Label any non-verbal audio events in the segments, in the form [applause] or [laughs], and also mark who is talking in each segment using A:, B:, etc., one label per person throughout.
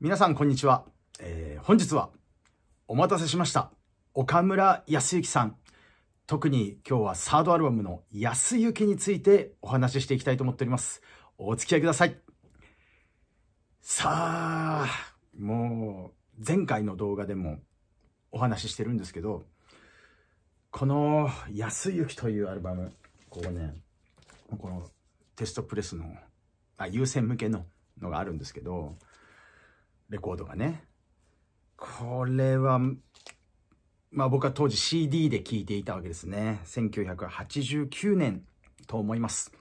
A: 皆さんこんにちは、えー、本日はお待たせしました岡村康之さん特に今日はサードアルバムの「安行」についてお話ししていきたいと思っておりますお付き合いくださいさあもう前回の動画でもお話ししてるんですけどこの「安行」というアルバムここねこのテストプレスのあ優先向けののがあるんですけどレコードがね。これは、まあ僕は当時 CD で聴いていたわけですね。1989年と思います。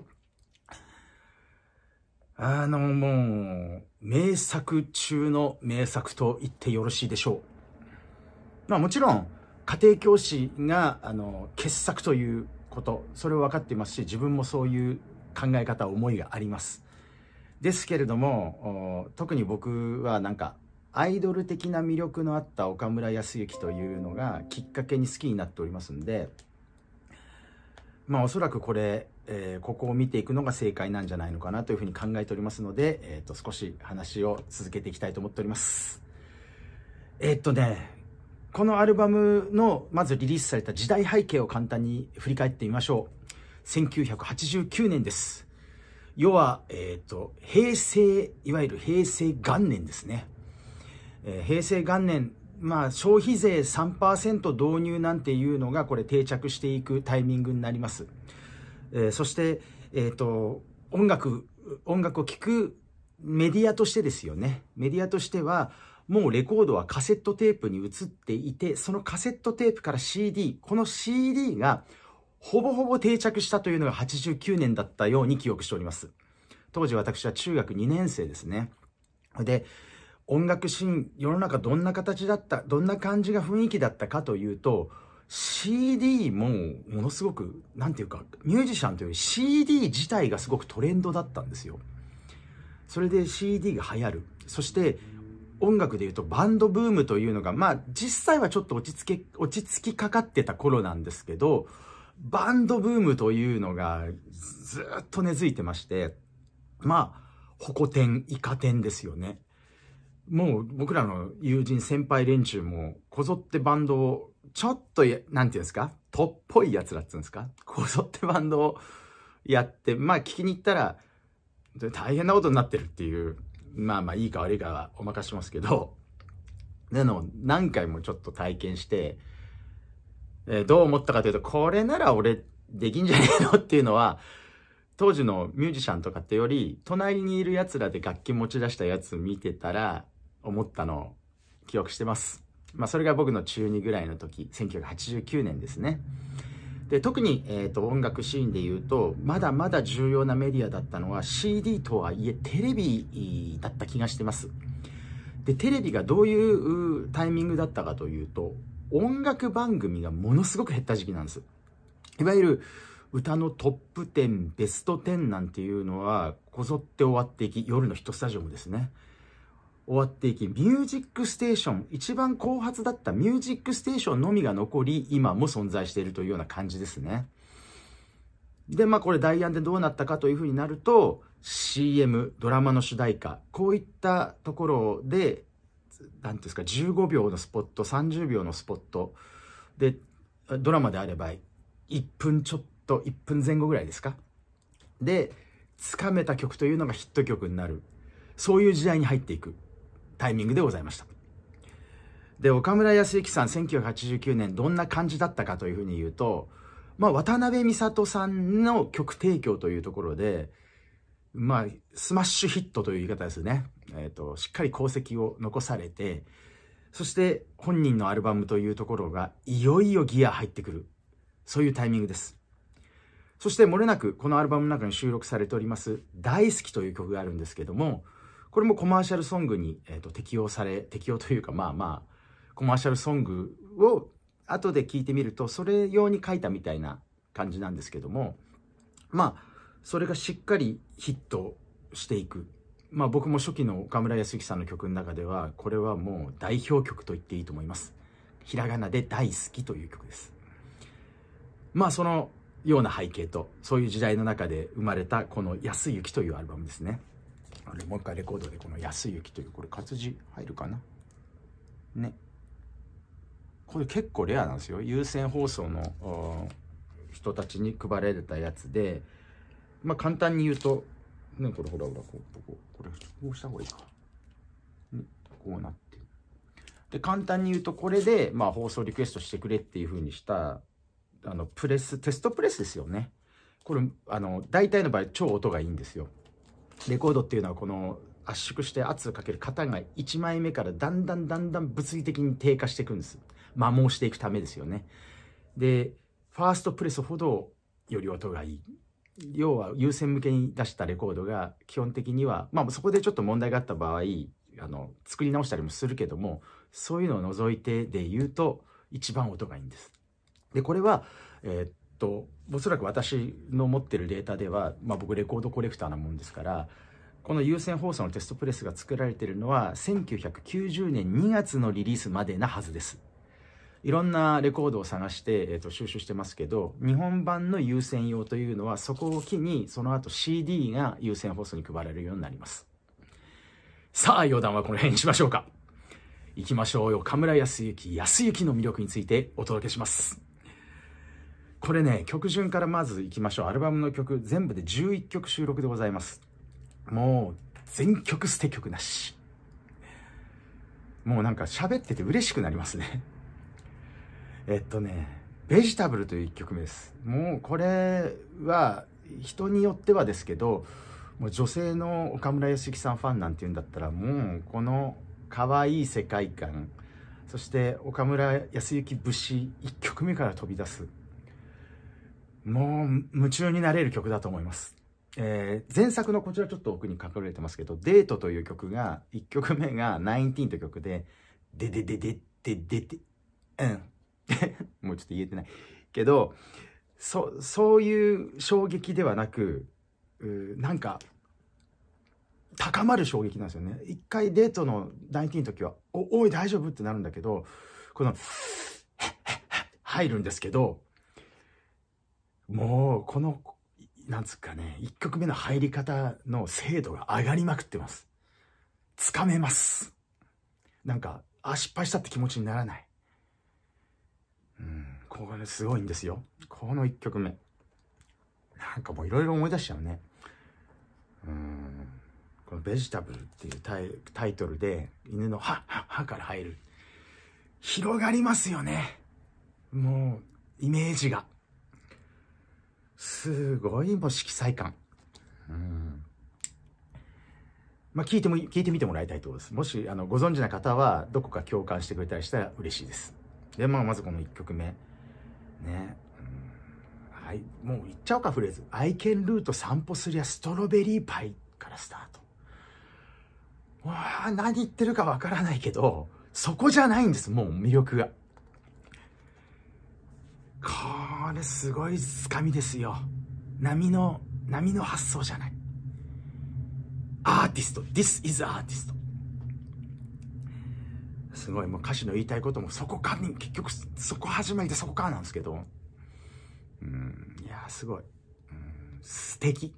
A: あのもう、名作中の名作と言ってよろしいでしょう。まあもちろん、家庭教師が、あの、傑作ということ、それを分かっていますし、自分もそういう考え方、思いがあります。ですけれども特に僕はなんかアイドル的な魅力のあった岡村康之というのがきっかけに好きになっておりますんでまあおそらくこれ、えー、ここを見ていくのが正解なんじゃないのかなというふうに考えておりますので、えー、と少し話を続けていきたいと思っておりますえー、っとねこのアルバムのまずリリースされた時代背景を簡単に振り返ってみましょう1989年です要は、えっ、ー、と、平成、いわゆる平成元年ですね。えー、平成元年、まあ、消費税3%導入なんていうのが、これ定着していくタイミングになります。えー、そして、えっ、と、音楽、音楽を聴くメディアとしてですよね。メディアとしては、もうレコードはカセットテープに移っていて、そのカセットテープから CD、この CD がほぼほぼ定着したというのが89年だったように記憶しております。当時私は中学2年生ですね。で、音楽シーン、世の中どんな形だった、どんな感じが雰囲気だったかというと、CD もものすごく、なんていうか、ミュージシャンというより CD 自体がすごくトレンドだったんですよ。それで CD が流行る。そして音楽でいうとバンドブームというのが、まあ実際はちょっと落ち着け、落ち着きかかってた頃なんですけど、バンドブームというのがずっと根付いてまして、まあ、ホコン、イカンですよね。もう僕らの友人、先輩連中もこぞってバンドを、ちょっと、なんていうんですか、とっぽい奴らっていうんですか、こぞってバンドをやって、まあ聞きに行ったら、大変なことになってるっていう、まあまあいいか悪いかはお任せしますけど、なの何回もちょっと体験して、えー、どう思ったかというと、これなら俺できんじゃねえのっていうのは、当時のミュージシャンとかってより、隣にいる奴らで楽器持ち出したやつ見てたら、思ったのを記憶してます。まあ、それが僕の中2ぐらいの時、1989年ですね。で、特に、えっ、ー、と、音楽シーンで言うと、まだまだ重要なメディアだったのは CD とはいえテレビだった気がしてます。で、テレビがどういうタイミングだったかというと、音楽番組がものすごく減った時期なんです。いわゆる歌のトップ10、ベスト10なんていうのは、こぞって終わっていき、夜のヒットスタジオもですね。終わっていき、ミュージックステーション、一番後発だったミュージックステーションのみが残り、今も存在しているというような感じですね。で、まあこれダイアンでどうなったかというふうになると、CM、ドラマの主題歌、こういったところで何ですか15秒のスポット30秒のスポットでドラマであれば1分ちょっと1分前後ぐらいですかでつかめた曲というのがヒット曲になるそういう時代に入っていくタイミングでございましたで岡村康之さん1989年どんな感じだったかというふうに言うと、まあ、渡辺美里さんの曲提供というところでまあ、スマッシュヒットという言い方ですね。えっ、ー、と、しっかり功績を残されて、そして本人のアルバムというところが、いよいよギア入ってくる。そういうタイミングです。そしてもれなく、このアルバムの中に収録されております、大好きという曲があるんですけども、これもコマーシャルソングに、えーと、適用され、適用というか、まあまあ、コマーシャルソングを後で聞いてみると、それ用に書いたみたいな感じなんですけども、まあ、それがしっかりヒットしていく。まあ僕も初期の岡村康之さんの曲の中では、これはもう代表曲と言っていいと思います。ひらがなで大好きという曲です。まあそのような背景と、そういう時代の中で生まれたこの安雪」というアルバムですね。あれもう一回レコードでこの安雪」という、これ活字入るかなね。これ結構レアなんですよ。有線放送の人たちに配られたやつで、まあ簡単に言うと、ね、これほらほら、こう、ここ、これ、こうした方がいいか。ね、こうなってで、簡単に言うと、これで、まあ放送リクエストしてくれっていうふうにした、あの、プレス、テストプレスですよね。これ、あの、大体の場合、超音がいいんですよ。レコードっていうのは、この、圧縮して圧をかける型が1枚目からだんだんだんだん物理的に低下していくんです。摩耗していくためですよね。で、ファーストプレスほどより音がいい。要は優先向けに出したレコードが基本的には、まあ、そこでちょっと問題があった場合あの作り直したりもするけどもそういうのを除いてで言うと一番音がいいんです。でこれは、えー、っとおそらく私の持ってるデータでは、まあ、僕レコードコレクターなもんですからこの優先放送のテストプレスが作られてるのは1990年2月のリリースまでなはずです。いろんなレコードを探して、えーと、収集してますけど日本版の優先用というのはそこを機にその後 CD が優先放送に配られるようになりますさあ余談はこの辺にしましょうかいきましょうよ岡村康之康之の魅力についてお届けしますこれね曲順からまずいきましょうアルバムの曲全部で11曲収録でございますもう全曲捨て曲なしもうなんか喋ってて嬉しくなりますねえっとね、ベジタブルという一曲目です。もうこれは人によってはですけど、もう女性の岡村義樹さんファンなんて言うんだったら、もうこの可愛い世界観、そして岡村康之武士1曲目から飛び出す。もう夢中になれる曲だと思います。えー、前作のこちらちょっと奥に隠れてますけど、デートという曲が、1曲目が19という曲で、ででででででで、うん、[laughs] もうちょっと言えてない。けど、そ、そういう衝撃ではなく、うなんか、高まる衝撃なんですよね。一回デートの第1の時は、お、おい大丈夫ってなるんだけど、この、入るんですけど、もう、この、なんつうかね、1曲目の入り方の精度が上がりまくってます。つかめます。なんか、あ、失敗したって気持ちにならない。これすごいんですよ。この1曲目。なんかもういろいろ思い出しちゃうね。うん。この「ベジタブル」っていうタイタイトルで犬の「歯、歯から入る。広がりますよね。もう、イメージが。すごいもう色彩感。うん。まあ、聞いても、聞いてみてもらいたいと思います。もし、あの、ご存知な方は、どこか共感してくれたりしたら嬉しいです。で、まあ、まずこの1曲目。ね。はい。もう言っちゃおうか、フレーズ。愛犬ルート散歩すりゃストロベリーパイからスタート。わあ、何言ってるかわからないけど、そこじゃないんです、もう魅力が。これすごい掴みですよ。波の、波の発想じゃない。アーティスト。This is artist. すごいもう歌詞の言いたいこともそこかに結局そこ始まりでそこからなんですけどうんいやすごいうん素敵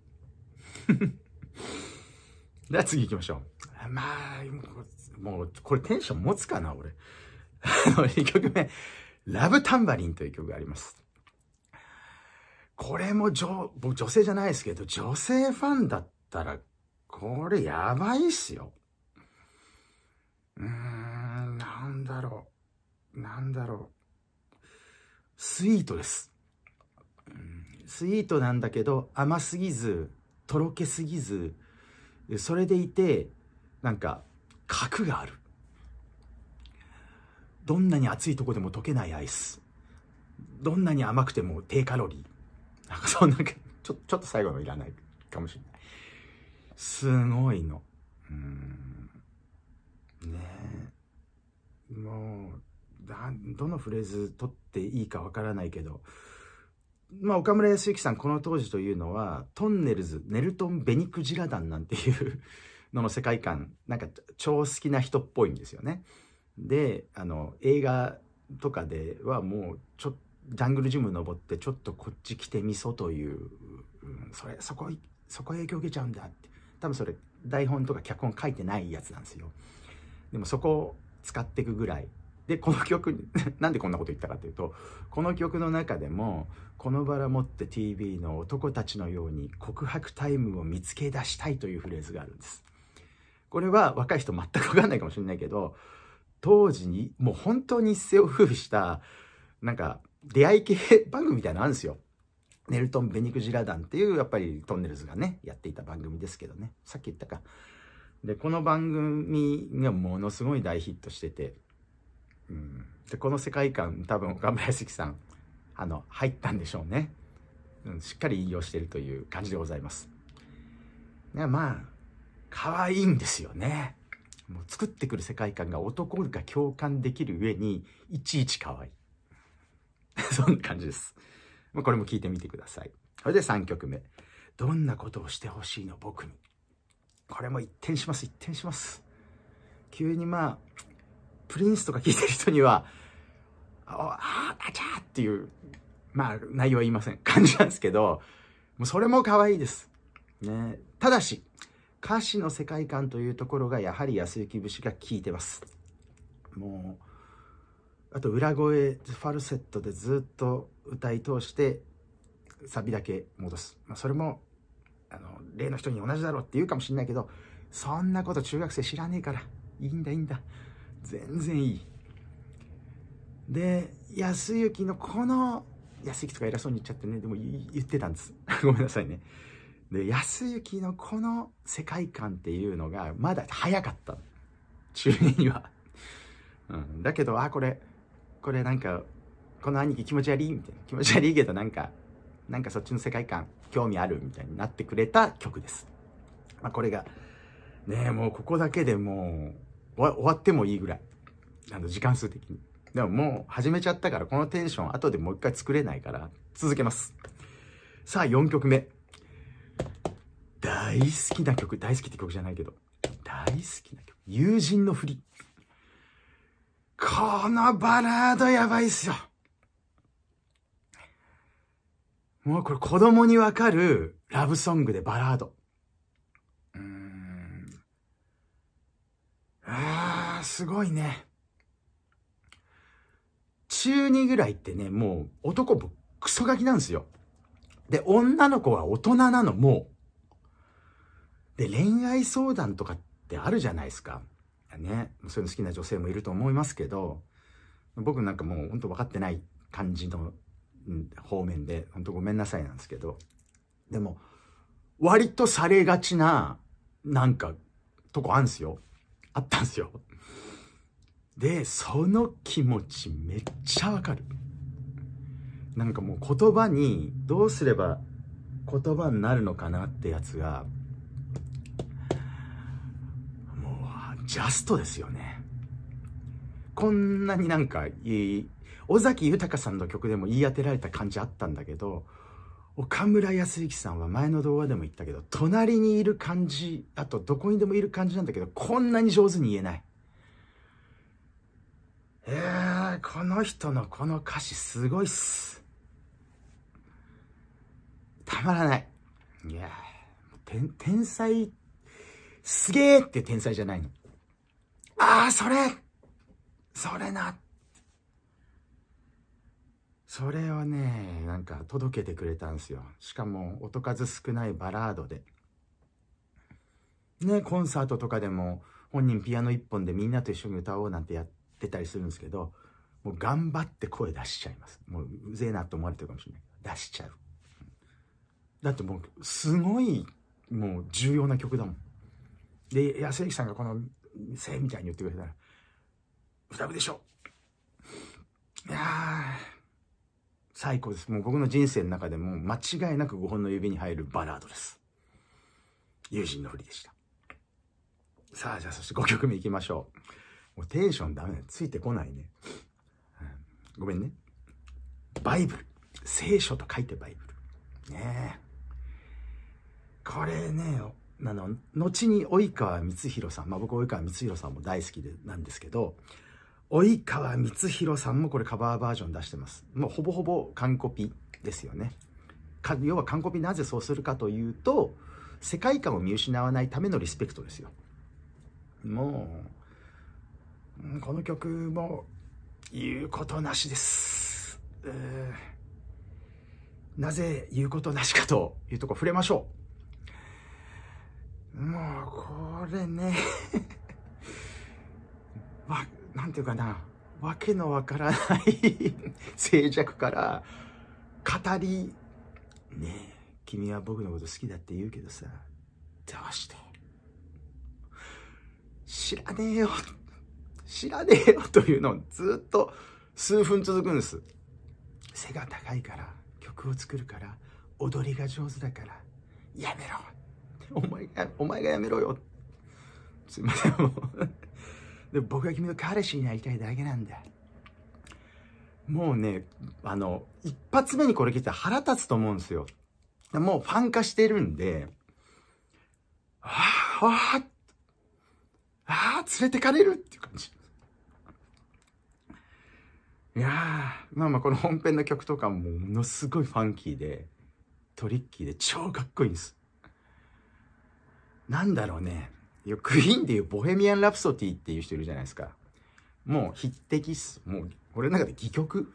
A: [laughs] では次行きましょうまあもうこれテンション持つかな俺あの、2 [laughs] 曲目「ラブタンバリン」という曲がありますこれも女僕女性じゃないですけど女性ファンだったらこれやばいっすようんだろう。なんだろう。スイートです。スイートなんだけど、甘すぎず、とろけすぎず、それでいて、なんか、核がある。どんなに暑いとこでも溶けないアイス。どんなに甘くても低カロリー。なんかそんな、ちょ、ちょっと最後のいらないかもしれない。すごいの。もうだどのフレーズ取っていいかわからないけどまあ岡村康之さんこの当時というのはトンネルズネルトン・ベニクジラ団なんていうのの世界観なんか超好きな人っぽいんですよね。であの映画とかではもうちょジャングルジム登ってちょっとこっち来てみそという、うん、それそこそこ影響受けちゃうんだって多分それ台本とか脚本書いてないやつなんですよ。でもそこ使っていくぐらいでこの曲 [laughs] なんでこんなこと言ったかというとこの曲の中でも「このバラ持って TV の男たちのように告白タイムを見つけ出したい」というフレーズがあるんですこれは若い人全くわかんないかもしれないけど当時にもう本当に一世を風靡したなんか出会い系 [laughs] 番組みたいなのあるんですよネルトン・ベニクジラ団っていうやっぱりトンネルズがねやっていた番組ですけどねさっき言ったかで、この番組がものすごい大ヒットしてて、うん、でこの世界観、多分岡林さん、あの、入ったんでしょうね。うん、しっかり引用してるという感じでございます。まあ、可愛いんですよね。もう作ってくる世界観が男が共感できる上に、いちいち可愛い。[laughs] そんな感じです。まこれも聞いてみてください。それで3曲目。どんなことをしてほしいの僕に。これも一転します、一転します。急にまあ、プリンスとか聞いてる人には、ああ、あちゃーっていう、まあ、内容は言いません。感じなんですけど、もうそれも可愛いです。ね。ただし、歌詞の世界観というところが、やはり安幸節が効いてます。もう、あと裏声、ファルセットでずっと歌い通して、サビだけ戻す。まあ、それもあの、例の人に同じだろうって言うかもしんないけど、そんなこと中学生知らねえから、いいんだいいんだ。全然いい。で、安行のこの、安行とか偉そうに言っちゃってね、でも言ってたんです。[laughs] ごめんなさいね。で、安行のこの世界観っていうのが、まだ早かった。中2には。うん。だけど、あ、これ、これなんか、この兄貴気持ち悪いみたいな。気持ち悪いけど、なんか、なんかそっちの世界観興味あるみたいになってくれた曲です。まあ、これが、ねもうここだけでもう、終わってもいいぐらい。あの、時間数的に。でももう始めちゃったから、このテンション後でもう一回作れないから、続けます。さあ、4曲目。大好きな曲、大好きって曲じゃないけど、大好きな曲。友人の振り。このバラードやばいっすよ。もうこれ子供にわかるラブソングでバラード。うーん。あー、すごいね。中2ぐらいってね、もう男もクソガキなんですよ。で、女の子は大人なの、もう。で、恋愛相談とかってあるじゃないですか。ね。そういうの好きな女性もいると思いますけど、僕なんかもうほんと分かってない感じの方面で、本当ごめんなさいなんですけど、でも、割とされがちな、なんか、とこあんすよ。あったんすよ。で、その気持ちめっちゃわかる。なんかもう言葉に、どうすれば言葉になるのかなってやつが、もう、ジャストですよね。こんなになんかいい尾崎豊さんの曲でも言い当てられた感じあったんだけど、岡村康之さんは前の動画でも言ったけど、隣にいる感じ、あとどこにでもいる感じなんだけど、こんなに上手に言えない。えー、この人のこの歌詞すごいっす。たまらない。いや天、天才、すげえって天才じゃないの。ああ、それそれなそれをね、なんか届けてくれたんですよ。しかも音数少ないバラードで。ね、コンサートとかでも本人ピアノ一本でみんなと一緒に歌おうなんてやってたりするんですけど、もう頑張って声出しちゃいます。もううぜえなと思われてるかもしれない出しちゃう。だってもうすごいもう重要な曲だもん。で、安行さんがこの、せいみたいに言ってくれたら、歌うでしょいやー、最高です。もう僕の人生の中でも間違いなく5本の指に入るバラードです。友人のふりでした。さあ、じゃあそして5曲目いきましょう。もうテンションダメだ。ついてこないね。ごめんね。バイブル。聖書と書いてバイブル。ねえ。これね、あの、後に及川光弘さん、まあ、僕及川光弘さんも大好きでなんですけど、及川光弘さんもこれカバーバージョン出してます。もうほぼほぼ完コピですよね。要は完コピなぜそうするかというと、世界観を見失わないためのリスペクトですよ。もう、この曲も言うことなしです。なぜ言うことなしかというとこ触れましょう。もう、これねなんていうかな、わけのわからない [laughs] 静寂から、語り、ねえ、君は僕のこと好きだって言うけどさ、どうして知らねえよ知らねえよというのをずっと数分続くんです。背が高いから、曲を作るから、踊りが上手だから、やめろお前が、お前がやめろよすいません、もうで僕は君の彼氏になりたいだけなんだ。もうね、あの、一発目にこれ聞いたら腹立つと思うんですよ。もうファン化してるんで、ああ、ああ、ああ、連れてかれるっていう感じ。いやまあまあこの本編の曲とかもものすごいファンキーで、トリッキーで超かっこいいんです。なんだろうね。クイーンでいうボヘミアン・ラプソディっていう人いるじゃないですか。もう匹敵っす。もう、俺の中で戯曲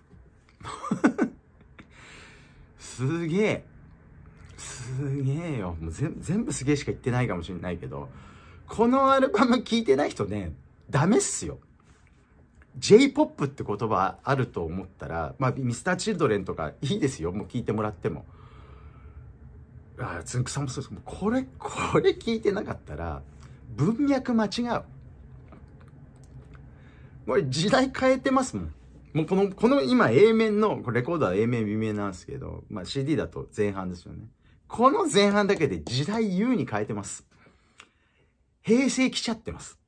A: [laughs] すげえ。すげえよ。もう全部すげえしか言ってないかもしれないけど、このアルバム聴いてない人ね、ダメっすよ。J-POP って言葉あると思ったら、まあ、ミスターチルドレンとかいいですよ。もう聞いてもらっても。ああ、つんくさんもそうです。これ、これ聞いてなかったら、文脈間違う。これ時代変えてますもん。もうこの、この今 A 面の、これレコードは A 面、B 面なんですけど、まあ CD だと前半ですよね。この前半だけで時代優に変えてます。平成来ちゃってます。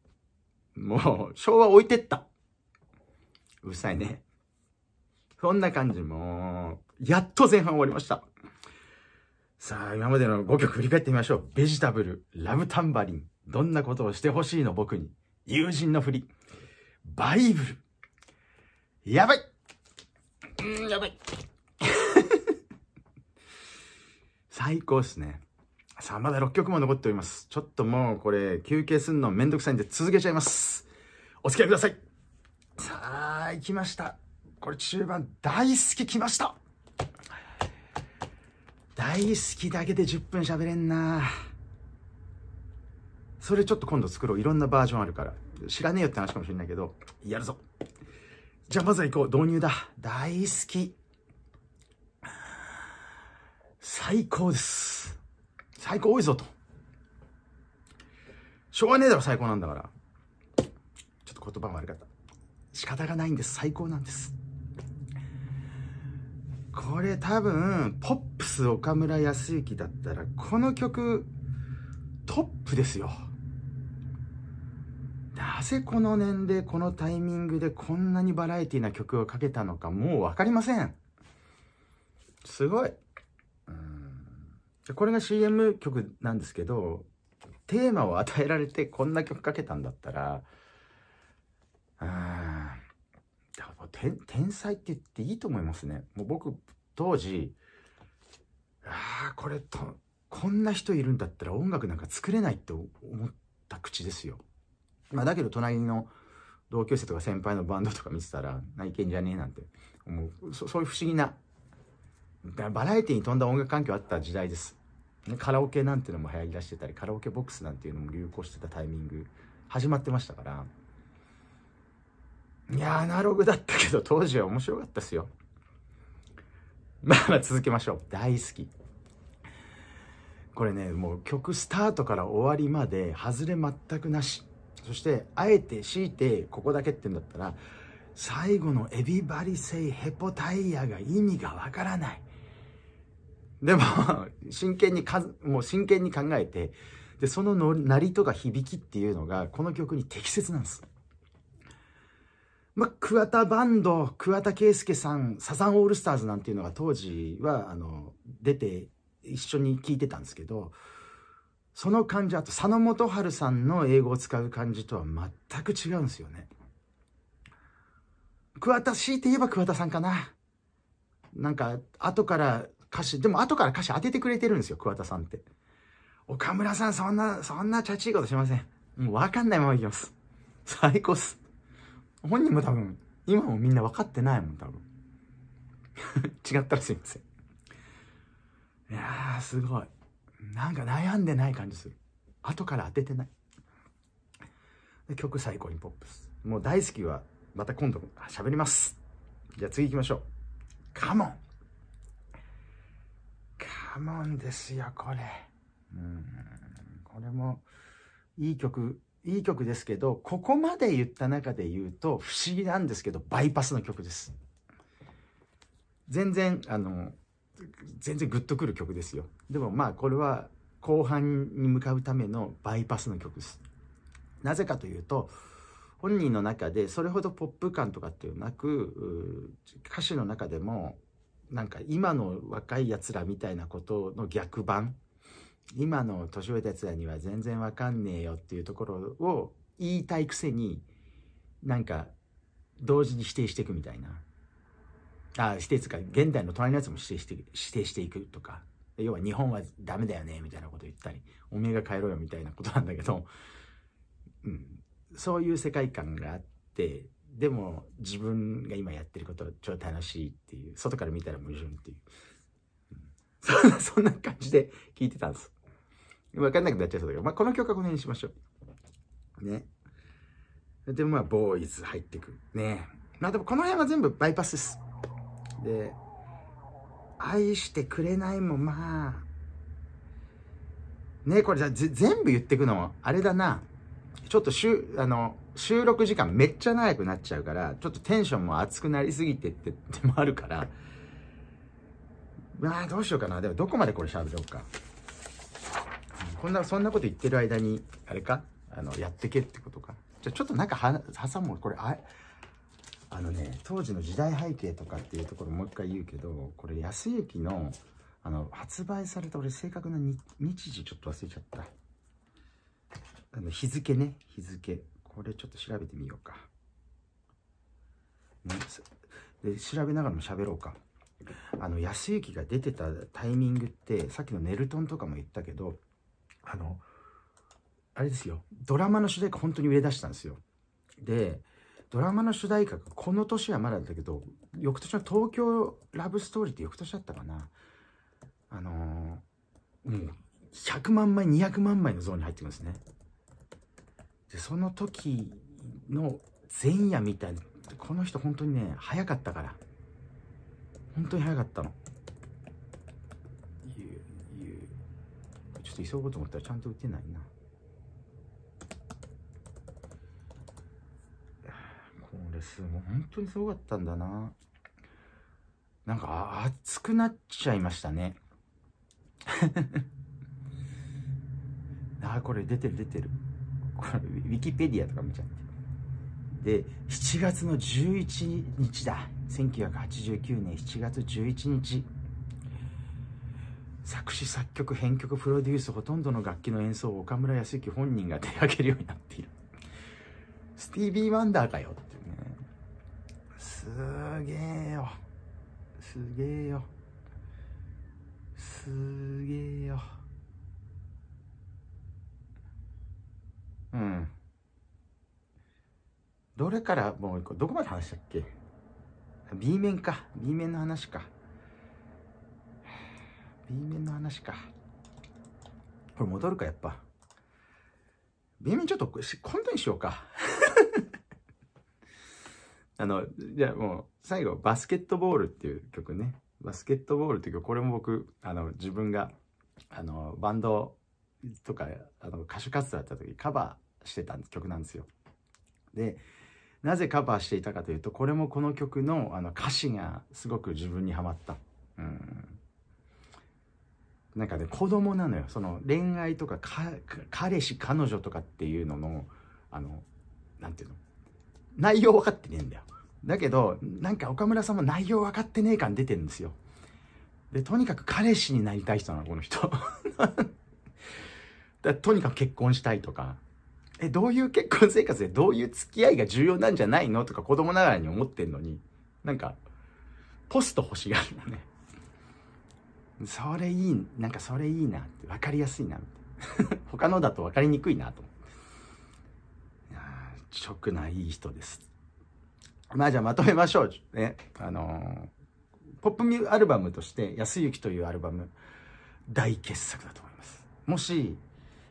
A: もう、昭和置いてった。うるさいね。そんな感じ、もう、やっと前半終わりました。さあ、今までの5曲振り返ってみましょう。ベジタブル、ラブタンバリン、どんなことをしてほしいの僕に。友人のふり。バイブル。やばいうん、やばい最高っすね。さあ、まだ6曲も残っております。ちょっともうこれ、休憩すんのめんどくさいんで続けちゃいます。お付き合いください。さあ、行きました。これ中盤大好き来ました。大好きだけで10分喋れんな。それちょっと今度作ろう。いろんなバージョンあるから。知らねえよって話かもしれないけど、やるぞ。じゃあまずは行こう。導入だ。大好き。最高です。最高多いぞと。しょうがねえだろ、最高なんだから。ちょっと言葉悪かった。仕方がないんです。最高なんです。これ多分、ポップス岡村康之だったら、この曲、トップですよ。なぜこの年齢このタイミングでこんなにバラエティな曲をかけたのかもう分かりませんすごいこれが CM 曲なんですけどテーマを与えられてこんな曲かけたんだったらうん天天才って言っていいと思いますねもう僕当時ああこれとこんな人いるんだったら音楽なんか作れないって思った口ですよまあ、だけど隣の同級生とか先輩のバンドとか見てたら、ないけんじゃねえなんて思う。そそういう不思議な、バラエティに富んだ音楽環境あった時代です。ね、カラオケなんていうのも流行りだしてたり、カラオケボックスなんていうのも流行してたタイミング、始まってましたから。いやアナログだったけど、当時は面白かったですよ。まあまあ続けましょう。大好き。これね、もう曲スタートから終わりまで、外れ全くなし。そしてあえて強いてここだけってうんだったら最後のエビバリセイヘポタイヤが意味がわからないでも [laughs] 真剣にかもう真剣に考えてでそののなりとか響きっていうのがこの曲に適切なんですまあ、桑田バンド、桑田佳祐さん、サザンオールスターズなんていうのが当時は、あの、出て一緒に聴いてたんですけど、その感じ、あと佐野元春さんの英語を使う感じとは全く違うんですよね。桑田、強いて言えば桑田さんかな。なんか、後から歌詞、でも後から歌詞当ててくれてるんですよ、桑田さんって。岡村さん、そんな、そんなチャチいことしません。もうわかんないままいきます。最高っす。本人も多分、今もみんな分かってないもん、多分。[laughs] 違ったらすいません。いやー、すごい。なんか悩んでない感じする後から当ててない曲最高にポップスもう大好きはまた今度喋りますじゃあ次行きましょうカモンカモンですよこれうんこれもいい曲いい曲ですけどここまで言った中で言うと不思議なんですけどバイパスの曲です全然あの全然グッとくる曲ですよでもまあこれは後半に向かうためのバイパスの曲ですなぜかというと本人の中でそれほどポップ感とかっていうなく歌詞の中でもなんか今の若いやつらみたいなことの逆版今の年上いたやつらには全然わかんねえよっていうところを言いたいくせになんか同時に否定していくみたいなあ、してつか、現代の隣のやつも指定して、指定していくとか、要は日本はダメだよね、みたいなこと言ったり、おめえが帰ろうよ、みたいなことなんだけど、うん、そういう世界観があって、でも自分が今やってることは超楽しいっていう、外から見たら矛盾っていう。うん、[laughs] そんな感じで聞いてたんです。わかんなくなっちゃったけど、まあ、この曲はこの辺にしましょう。ね。で、まあ、ボーイズ入ってくる。ね。まあ、でもこの辺は全部バイパスです。で愛してくれないもまあねこれじゃ全部言ってくのあれだなちょっとしゅあの収録時間めっちゃ長くなっちゃうからちょっとテンションも熱くなりすぎてってってもあるからまあどうしようかなでもどこまでこれ喋ろうかこんなそんなこと言ってる間にあれかあのやってけってことかじゃちょっとなんかは挟もうこれあれあのね当時の時代背景とかっていうところもう一回言うけどこれ安行のあの発売された俺正確な日時ちょっと忘れちゃったあの日付ね日付これちょっと調べてみようか、ね、で調べながらも喋ろうかあの安行が出てたタイミングってさっきのネルトンとかも言ったけどあのあれですよドラマの主題歌本当に売れ出したんですよでドラマの主題歌がこの年はまだだけど、翌年の東京ラブストーリーって翌年だったかな。あのー、もう100万枚、200万枚のゾーンに入ってくるんですね。で、その時の前夜みたいな、この人本当にね、早かったから。本当に早かったの。ちょっと急ごうと思ったらちゃんと打てないな。ですもう本当にすごかったんだななんか熱くなっちゃいましたね [laughs] あこれ出てる出てるこれウィキペディアとか見ちゃってで7月の11日だ1989年7月11日作詞作曲編曲プロデュースほとんどの楽器の演奏を岡村康之本人が手がけるようになっているスティービー・ワンダーかよすげえよすげえよすげえようんどれからもう一個どこまで話したっけ B 面か B 面の話か B 面の話かこれ戻るかやっぱ B 面ちょっとコントにしようかあの、じゃあもう、最後、バスケットボールっていう曲ね。バスケットボールっていう曲、これも僕、あの、自分が、あの、バンドとか、あの、歌手活動やった時、カバーしてた曲なんですよ。で、なぜカバーしていたかというと、これもこの曲の、あの、歌詞がすごく自分にはまった。うん。なんかね、子供なのよ。その、恋愛とかか、彼氏、彼女とかっていうのの、あの、なんていうの内容分かってねえんだよ。だけど、なんか岡村さんも内容分かってねえ感出てるんですよ。で、とにかく彼氏になりたい人なの、この人。[laughs] だとにかく結婚したいとか、え、どういう結婚生活でどういう付き合いが重要なんじゃないのとか子供ながらに思ってんのに、なんか、ポスト欲しがるのね。それいい、なんかそれいいなって、分かりやすいな、みたいな。他のだと分かりにくいなと思って。色ないい人です。まあじゃあまとめましょう。ね。あのー、ポップミューアルバムとして、安行というアルバム、大傑作だと思います。もし、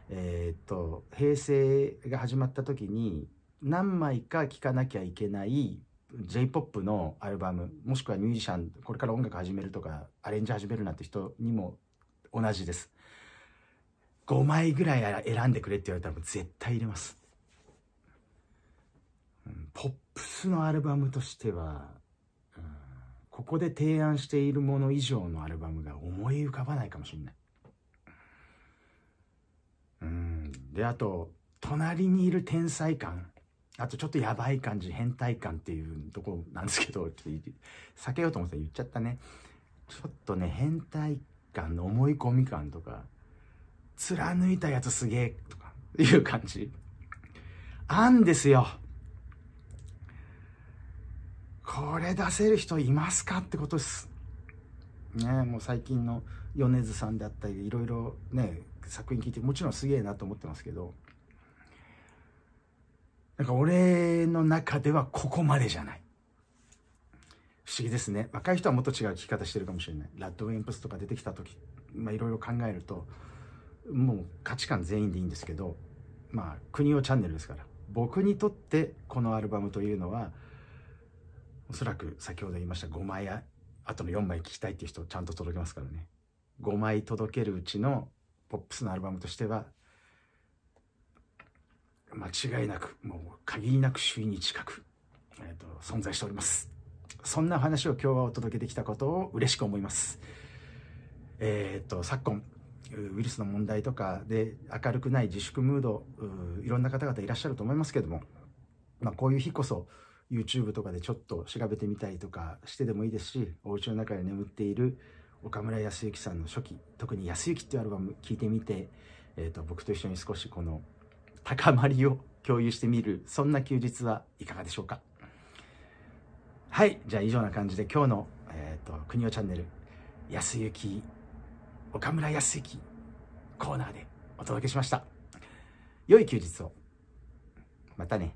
A: えー、っと、平成が始まった時に、何枚か聴かなきゃいけない J-POP のアルバム、もしくはミュージシャン、これから音楽始めるとか、アレンジ始めるなんて人にも同じです。5枚ぐらい選んでくれって言われたらもう絶対入れます。ポップスのアルバムとしては、うん、ここで提案しているもの以上のアルバムが思い浮かばないかもしれない。うん。で、あと、隣にいる天才感。あとちょっとやばい感じ、変態感っていうとこなんですけど、ちょっと避けようと思って言っちゃったね。ちょっとね、変態感の思い込み感とか、貫いたやつすげえとか、いう感じ。あんですよ。これ出せる人いますかってことです。ね、もう最近の米津さんであったりいろいろね作品聞いてもちろんすげえなと思ってますけどなんか俺の中ではここまでじゃない不思議ですね若い人はもっと違う聞き方してるかもしれないラッドウィンプスとか出てきた時いろいろ考えるともう価値観全員でいいんですけどまあ国をチャンネルですから僕にとってこのアルバムというのは「おそらく先ほど言いました5枚あとの4枚聞きたいっていう人ちゃんと届けますからね5枚届けるうちのポップスのアルバムとしては間違いなくもう限りなく首位に近く、えーと、存在しておりますそんな話を今日はお届けできたことを嬉しく思いますえっ、ー、と昨今ウイルスの問題とかで明るくない自粛ムードいろんな方々いらっしゃると思いますけども、まあ、こういう日こそ YouTube とかでちょっと調べてみたりとかしてでもいいですしお家の中で眠っている岡村康之さんの初期特に「康之」っていうアルバム聴いてみて、えーと、僕と一緒に少しこの高まりを共有してみるそんな休日はいかがでしょうかはいじゃあ以上な感じで今日の「えーと、国尾チャンネル」「康之岡村康之」コーナーでお届けしました良い休日をまたね